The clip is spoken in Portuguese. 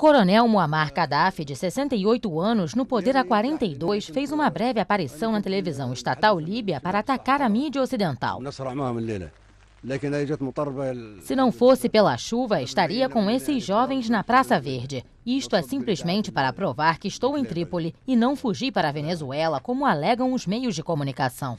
coronel Muammar Gaddafi, de 68 anos, no poder há 42, fez uma breve aparição na televisão estatal líbia para atacar a mídia ocidental. Se não fosse pela chuva, estaria com esses jovens na Praça Verde. Isto é simplesmente para provar que estou em Trípoli e não fugi para a Venezuela, como alegam os meios de comunicação.